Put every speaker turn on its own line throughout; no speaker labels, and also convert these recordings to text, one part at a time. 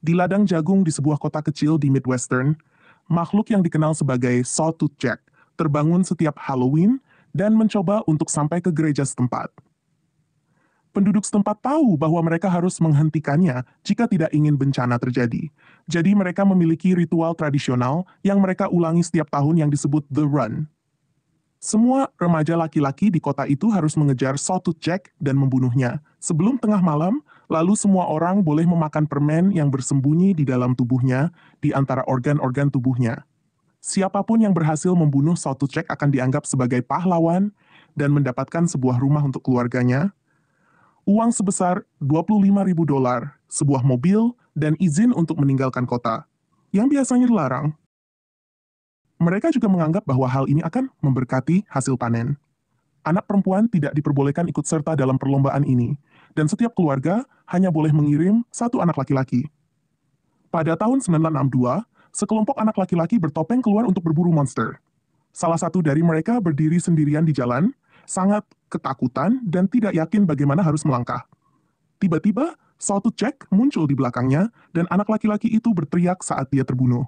Di ladang jagung di sebuah kota kecil di Midwestern, makhluk yang dikenal sebagai Sawtooth Jack terbangun setiap Halloween dan mencoba untuk sampai ke gereja setempat. Penduduk setempat tahu bahwa mereka harus menghentikannya jika tidak ingin bencana terjadi. Jadi mereka memiliki ritual tradisional yang mereka ulangi setiap tahun yang disebut The Run. Semua remaja laki-laki di kota itu harus mengejar Sawtooth Jack dan membunuhnya sebelum tengah malam Lalu semua orang boleh memakan permen yang bersembunyi di dalam tubuhnya, di antara organ-organ tubuhnya. Siapapun yang berhasil membunuh cek akan dianggap sebagai pahlawan dan mendapatkan sebuah rumah untuk keluarganya, uang sebesar ribu dolar, sebuah mobil, dan izin untuk meninggalkan kota, yang biasanya dilarang. Mereka juga menganggap bahwa hal ini akan memberkati hasil panen. Anak perempuan tidak diperbolehkan ikut serta dalam perlombaan ini, dan setiap keluarga hanya boleh mengirim satu anak laki-laki. Pada tahun 1962, sekelompok anak laki-laki bertopeng keluar untuk berburu monster. Salah satu dari mereka berdiri sendirian di jalan, sangat ketakutan dan tidak yakin bagaimana harus melangkah. Tiba-tiba, suatu cek muncul di belakangnya dan anak laki-laki itu berteriak saat dia terbunuh.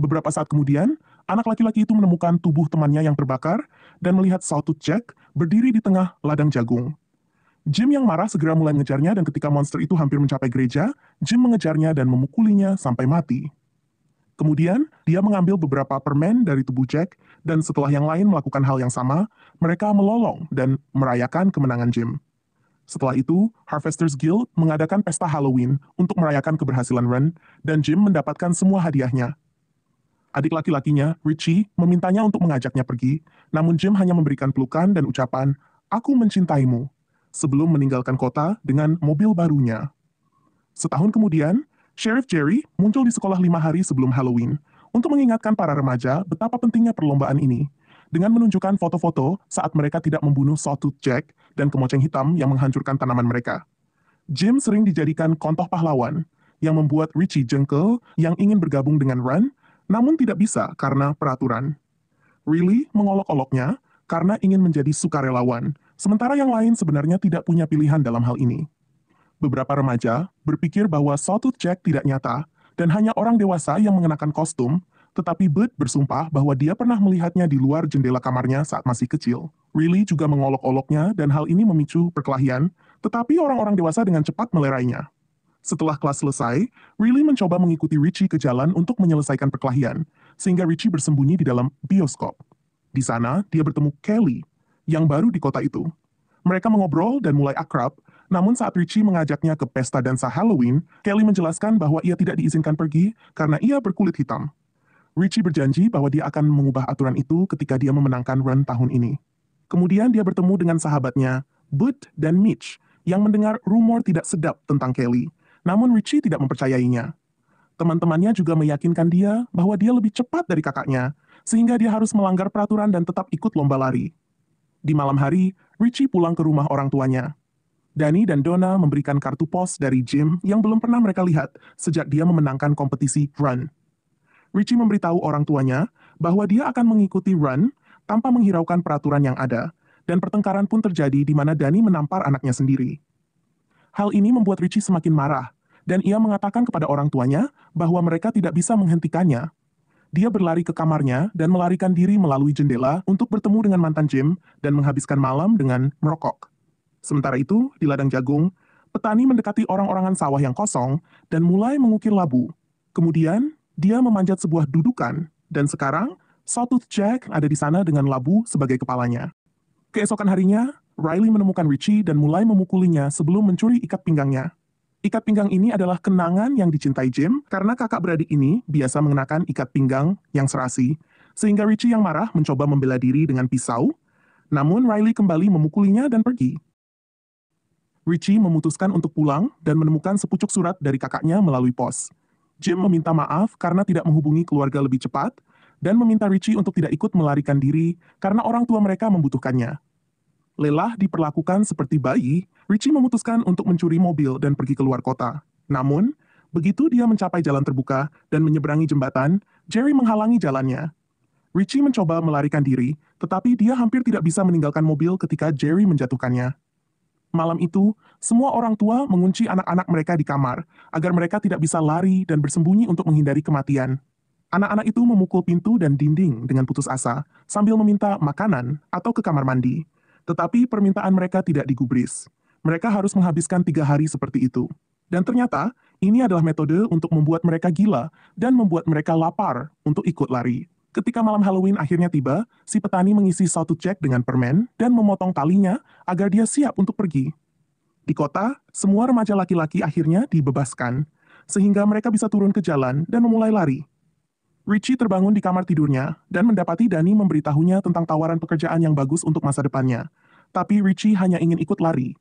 Beberapa saat kemudian, anak laki-laki itu menemukan tubuh temannya yang terbakar dan melihat suatu cek berdiri di tengah ladang jagung. Jim yang marah segera mulai mengejarnya dan ketika monster itu hampir mencapai gereja, Jim mengejarnya dan memukulinya sampai mati. Kemudian, dia mengambil beberapa permen dari tubuh Jack, dan setelah yang lain melakukan hal yang sama, mereka melolong dan merayakan kemenangan Jim. Setelah itu, Harvester's Guild mengadakan pesta Halloween untuk merayakan keberhasilan Ren, dan Jim mendapatkan semua hadiahnya. Adik laki-lakinya, Richie, memintanya untuk mengajaknya pergi, namun Jim hanya memberikan pelukan dan ucapan, Aku mencintaimu, sebelum meninggalkan kota dengan mobil barunya. Setahun kemudian, Sheriff Jerry muncul di sekolah lima hari sebelum Halloween untuk mengingatkan para remaja betapa pentingnya perlombaan ini dengan menunjukkan foto-foto saat mereka tidak membunuh Sawtooth Jack dan kemoceng hitam yang menghancurkan tanaman mereka. Jim sering dijadikan contoh pahlawan yang membuat Richie jengkel yang ingin bergabung dengan Run, namun tidak bisa karena peraturan. Riley mengolok-oloknya karena ingin menjadi sukarelawan Sementara yang lain sebenarnya tidak punya pilihan dalam hal ini. Beberapa remaja berpikir bahwa sawtooth Jack tidak nyata dan hanya orang dewasa yang mengenakan kostum, tetapi Bud bersumpah bahwa dia pernah melihatnya di luar jendela kamarnya saat masih kecil. Riley juga mengolok-oloknya dan hal ini memicu perkelahian, tetapi orang-orang dewasa dengan cepat melerainya. Setelah kelas selesai, Riley mencoba mengikuti Richie ke jalan untuk menyelesaikan perkelahian, sehingga Richie bersembunyi di dalam bioskop. Di sana, dia bertemu Kelly, yang baru di kota itu. Mereka mengobrol dan mulai akrab, namun saat Richie mengajaknya ke pesta dansa Halloween, Kelly menjelaskan bahwa ia tidak diizinkan pergi karena ia berkulit hitam. Richie berjanji bahwa dia akan mengubah aturan itu ketika dia memenangkan run tahun ini. Kemudian dia bertemu dengan sahabatnya, Bud dan Mitch, yang mendengar rumor tidak sedap tentang Kelly. Namun Richie tidak mempercayainya. Teman-temannya juga meyakinkan dia bahwa dia lebih cepat dari kakaknya, sehingga dia harus melanggar peraturan dan tetap ikut lomba lari. Di malam hari, Richie pulang ke rumah orang tuanya. Danny dan Donna memberikan kartu pos dari Jim yang belum pernah mereka lihat sejak dia memenangkan kompetisi Run. Richie memberitahu orang tuanya bahwa dia akan mengikuti Run tanpa menghiraukan peraturan yang ada, dan pertengkaran pun terjadi di mana Danny menampar anaknya sendiri. Hal ini membuat Richie semakin marah, dan ia mengatakan kepada orang tuanya bahwa mereka tidak bisa menghentikannya dia berlari ke kamarnya dan melarikan diri melalui jendela untuk bertemu dengan mantan Jim dan menghabiskan malam dengan merokok. Sementara itu, di ladang jagung, petani mendekati orang-orangan sawah yang kosong dan mulai mengukir labu. Kemudian, dia memanjat sebuah dudukan, dan sekarang, Sawtooth Jack ada di sana dengan labu sebagai kepalanya. Keesokan harinya, Riley menemukan Richie dan mulai memukulinya sebelum mencuri ikat pinggangnya. Ikat pinggang ini adalah kenangan yang dicintai Jim karena kakak beradik ini biasa mengenakan ikat pinggang yang serasi, sehingga Richie yang marah mencoba membela diri dengan pisau, namun Riley kembali memukulinya dan pergi. Richie memutuskan untuk pulang dan menemukan sepucuk surat dari kakaknya melalui pos. Jim meminta maaf karena tidak menghubungi keluarga lebih cepat dan meminta Richie untuk tidak ikut melarikan diri karena orang tua mereka membutuhkannya lelah diperlakukan seperti bayi, Richie memutuskan untuk mencuri mobil dan pergi keluar kota. Namun, begitu dia mencapai jalan terbuka dan menyeberangi jembatan, Jerry menghalangi jalannya. Richie mencoba melarikan diri, tetapi dia hampir tidak bisa meninggalkan mobil ketika Jerry menjatuhkannya. Malam itu, semua orang tua mengunci anak-anak mereka di kamar agar mereka tidak bisa lari dan bersembunyi untuk menghindari kematian. Anak-anak itu memukul pintu dan dinding dengan putus asa sambil meminta makanan atau ke kamar mandi. Tetapi permintaan mereka tidak digubris. Mereka harus menghabiskan tiga hari seperti itu. Dan ternyata, ini adalah metode untuk membuat mereka gila dan membuat mereka lapar untuk ikut lari. Ketika malam Halloween akhirnya tiba, si petani mengisi satu cek dengan permen dan memotong talinya agar dia siap untuk pergi. Di kota, semua remaja laki-laki akhirnya dibebaskan, sehingga mereka bisa turun ke jalan dan memulai lari. Richie terbangun di kamar tidurnya dan mendapati Dani memberitahunya tentang tawaran pekerjaan yang bagus untuk masa depannya. Tapi Richie hanya ingin ikut lari.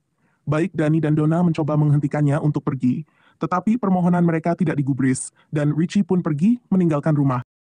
Baik Dani dan Donna mencoba menghentikannya untuk pergi, tetapi permohonan mereka tidak digubris, dan Richie pun pergi meninggalkan rumah.